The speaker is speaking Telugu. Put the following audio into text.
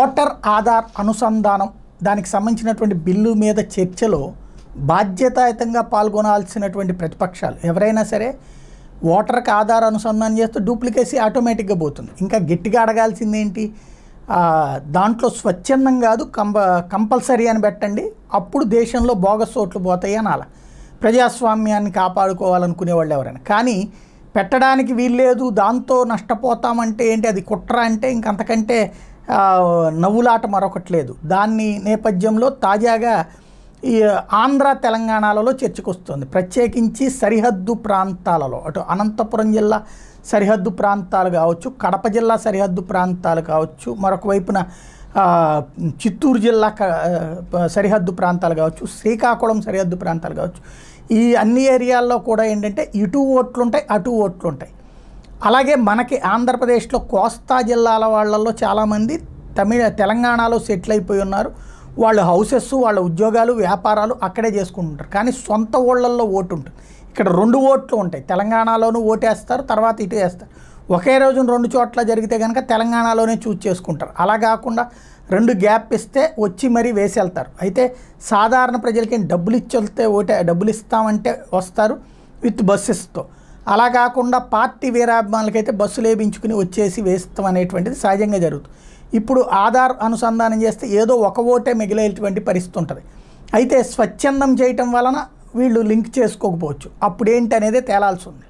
ఓటర్ ఆధార్ అనుసంధానం దానికి సంబంధించినటువంటి బిల్లు మీద చర్చలో బాధ్యతాయుతంగా పాల్గొనాల్సినటువంటి ప్రతిపక్షాలు ఎవరైనా సరే ఓటర్కి ఆధార్ అనుసంధానం చేస్తే డూప్లికేసీ ఆటోమేటిక్గా పోతుంది ఇంకా గట్టిగా అడగాల్సింది ఏంటి దాంట్లో స్వచ్ఛందం కాదు కంప కంపల్సరీ అని పెట్టండి అప్పుడు దేశంలో బోగస్ ఓట్లు పోతాయి అని అలా ప్రజాస్వామ్యాన్ని కాపాడుకోవాలనుకునే వాళ్ళు ఎవరైనా కానీ పెట్టడానికి వీల్లేదు దాంతో నష్టపోతామంటే ఏంటి అది కుట్ర అంటే ఇంకంతకంటే నవ్వులాట మరొకటి లేదు దాన్ని నేపథ్యంలో తాజాగా ఈ ఆంధ్ర తెలంగాణలలో చర్చకొస్తుంది ప్రత్యేకించి సరిహద్దు ప్రాంతాలలో అటు అనంతపురం జిల్లా సరిహద్దు ప్రాంతాలు కావచ్చు కడప జిల్లా సరిహద్దు ప్రాంతాలు కావచ్చు మరొక వైపున చిత్తూరు జిల్లా సరిహద్దు ప్రాంతాలు కావచ్చు శ్రీకాకుళం సరిహద్దు ప్రాంతాలు కావచ్చు ఈ అన్ని ఏరియాల్లో కూడా ఏంటంటే ఇటు ఓట్లుంటాయి అటు ఓట్లుంటాయి అలాగే మనకి ఆంధ్రప్రదేశ్లో కోస్తా జిల్లాల వాళ్ళల్లో చాలామంది తమిళ తెలంగాణలో సెటిల్ అయిపోయి ఉన్నారు వాళ్ళు హౌసెస్ వాళ్ళ ఉద్యోగాలు వ్యాపారాలు అక్కడే చేసుకుంటుంటారు కానీ సొంత ఊళ్ళల్లో ఓటు ఉంటుంది ఇక్కడ రెండు ఓట్లు ఉంటాయి తెలంగాణలోనూ ఓటేస్తారు తర్వాత ఇటు వేస్తారు ఒకే రోజున రెండు చోట్ల జరిగితే కనుక తెలంగాణలోనే చూజ్ చేసుకుంటారు అలా కాకుండా రెండు గ్యాప్ ఇస్తే వచ్చి మరీ వేసి వెళ్తారు అయితే సాధారణ ప్రజలకి డబ్బులు ఇచ్చి వెళ్తే ఓటే డబ్బులు ఇస్తామంటే వస్తారు విత్ బస్సెస్తో అలా కాకుండా పార్టీ అయితే బస్సు లేపించుకుని వచ్చేసి వేస్తాం అనేటువంటిది సహజంగా జరుగుతుంది ఇప్పుడు ఆధార్ అనుసంధానం చేస్తే ఏదో ఒక ఓటే మిగిలేటువంటి పరిస్థితి ఉంటుంది అయితే స్వచ్ఛందం చేయటం వలన వీళ్ళు లింక్ చేసుకోకపోవచ్చు అప్పుడేంటి అనేది తేలాల్సి ఉంది